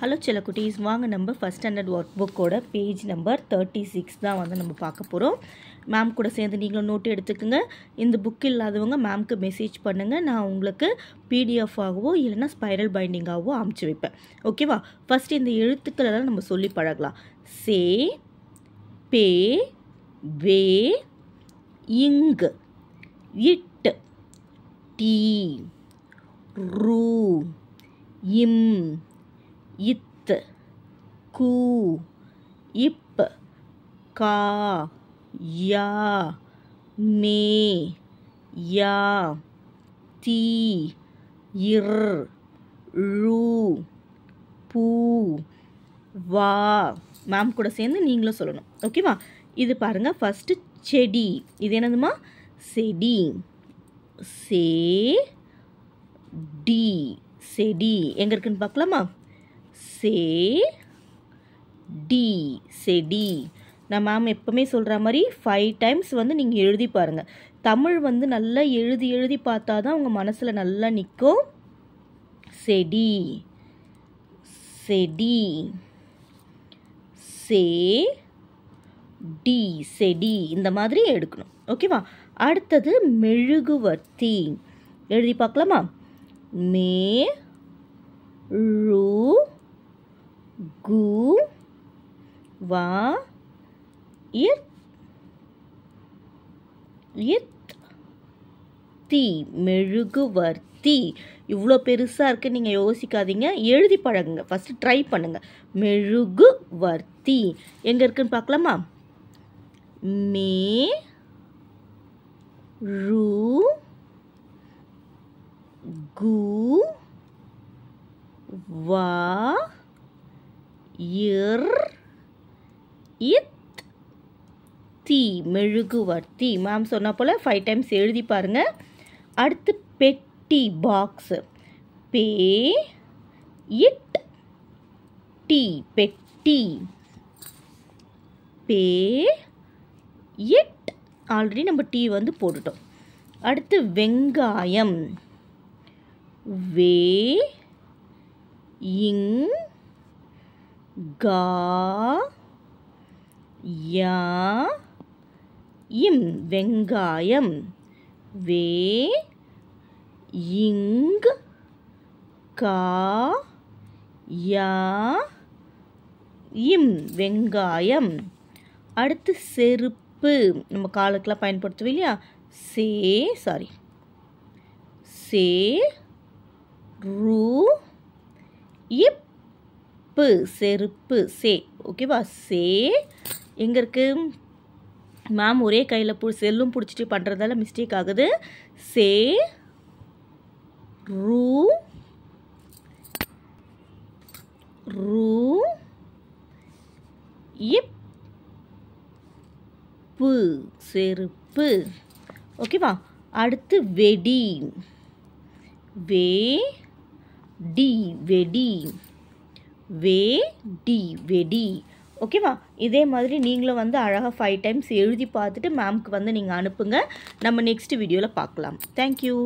hello சில குட்டீஸ் வாங்க நம்ம ஃபஸ்ட் ஸ்டாண்டர்ட் ஒர்க் புக்கோட பேஜ் நம்பர் தேர்ட்டி சிக்ஸ் தான் வந்து நம்ம பார்க்க போகிறோம் மேம் கூட சேர்ந்து நீங்களும் நோட்டு எடுத்துக்கோங்க இந்த புக் இல்லாதவங்க மேம்க்கு மெசேஜ் பண்ணுங்கள் நான் உங்களுக்கு பிடிஎஃப் ஆகவோ இல்லைனா ஸ்பைரல் பைண்டிங்காகவோ அமுச்சு வைப்பேன் ஓகேவா ஃபஸ்ட் இந்த எழுத்துக்களெல்லாம் நம்ம சொல்லி பழகலாம் சே பே வே இங்கு இட் டீ ரூ இம் இத்து கூ இப் கா யா மே யா தீ இர் ரூ பூ வா மேம் கூட சேர்ந்து நீங்களும் சொல்லணும் ஓகேவா இது பாருங்கள் ஃபஸ்ட்டு செடி இது என்னதுமா செடி சே டி செடி எங்கே இருக்குன்னு பார்க்கலாமா say டி say D நான் மேம் எப்போவுமே சொல்கிற மாதிரி ஃபைவ் டைம்ஸ் வந்து நீங்கள் எழுதி பாருங்கள் தமிழ் வந்து நல்லா எழுதி எழுதி பார்த்தா தான் உங்கள் மனசில் நல்லா நிற்கும் செடி செடி சே டி செடி இந்த மாதிரி எடுக்கணும் ஓகேவா அடுத்தது மெழுகுவர்த்தி எழுதி பார்க்கலாமா மே ரூ கு வா இத் இத் தி மெழுகுவர்த்தி இவ்வளோ பெருசாக இருக்கு நீங்கள் யோசிக்காதீங்க எழுதி பழகுங்க ஃபஸ்ட்டு ட்ரை பண்ணுங்கள் மெழுகுவர்த்தி எங்கே இருக்குன்னு பார்க்கலாமா மே ரூ கு வா இர் இத் தீ மெழுகுவர்த்தி மேம் சொன்ன போல் ஃபைவ் டைம்ஸ் எழுதி பாருங்க அடுத்து பெட்டி பாக்ஸு பே இட் டீ பெட்டி பே இட் ஆல்ரெடி நம்ம டீ வந்து போட்டுட்டோம் அடுத்து வெங்காயம் வே இங் கா யா இம் வெங்காயம் வே இங் கா யா இம் வெங்காயம் அடுத்து செருப்பு நம்ம காலுக்கெல்லாம் பயன்படுத்துவோம் இல்லையா சே சாரி சே ரூ இப் செருப்பு செருப்பு சே ஓகேவா சே எங்கே இருக்குது மேம் ஒரே கையில் பு செல்லும் பிடிச்சிட்டு பண்ணுறதால மிஸ்டேக் ஆகுது சே ரூ ரூ இப்பு செருப்பு ஓகேவா அடுத்து வெடி வே டி வெடி வேடி வெடி ஓகேவா இதே மாதிரி நீங்களும் வந்து அழகாக ஃபைவ் டைம்ஸ் எழுதி பார்த்துட்டு மேம்க்கு வந்து நீங்கள் அனுப்புங்க நம்ம நெக்ஸ்ட் வீடியோவில் பார்க்கலாம் தேங்க்யூ